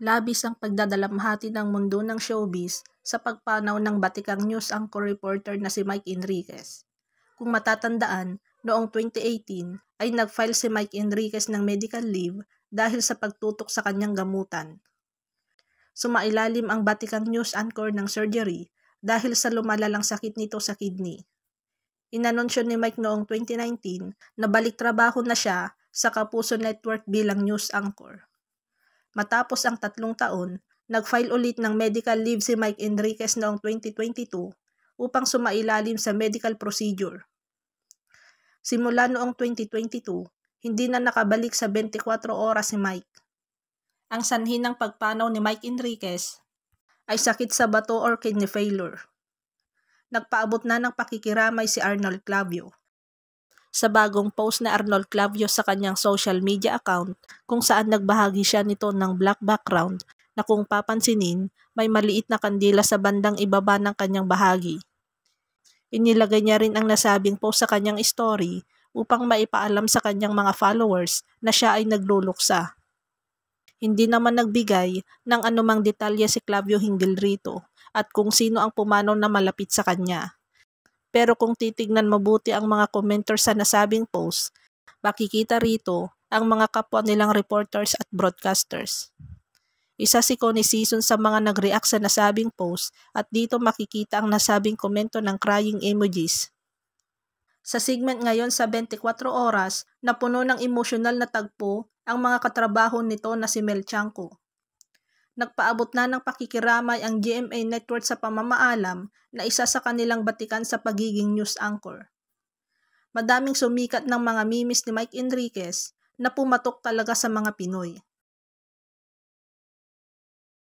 labis ang pagdadalamhati ng mundo ng showbiz sa pagpanaw ng Batikang News anchor reporter na si Mike Enriquez. Kung matatandaan, noong 2018 ay nag-file si Mike Enriquez ng medical leave dahil sa pagtutok sa kanyang gamutan. Sumailalim ang Batikang News anchor ng surgery dahil sa lumalalang sakit nito sa kidney. Inanunsyo ni Mike noong 2019 na balik trabaho na siya sa Kapuso Network bilang news anchor. Matapos ang tatlong taon, nag-file ulit ng medical leave si Mike Enriquez noong 2022 upang sumailalim sa medical procedure. Simula noong 2022, hindi na nakabalik sa 24 oras si Mike. Ang sanhi ng pagpanaw ni Mike Enriquez ay sakit sa bato or kidney failure. Nagpaabot na ng pakikiramay si Arnold Clavio sa bagong post na Arnold Clavio sa kanyang social media account kung saan nagbahagi siya nito ng black background na kung papansinin may maliit na kandila sa bandang ibaba ng kanyang bahagi. Inilagay niya rin ang nasabing post sa kanyang story upang maipaalam sa kanyang mga followers na siya ay nagluluksa. Hindi naman nagbigay ng anumang detalye si Clavio hinggil rito at kung sino ang pumanaw na malapit sa kanya. Pero kung titignan mabuti ang mga commenter sa nasabing post, makikita rito ang mga kapwa nilang reporters at broadcasters. Isa si Connie Season sa mga nag-react sa nasabing post at dito makikita ang nasabing komento ng crying emojis. Sa segment ngayon sa 24 oras, napuno ng emosyonal na tagpo ang mga katrabaho nito na si Melchanko nagpaabot na ng pakikiramay ang GMA Network sa pamamaalam na isa sa kanilang batikan sa pagiging news anchor. Madaming sumikat ng mga mimis ni Mike Enriquez na pumatok talaga sa mga Pinoy.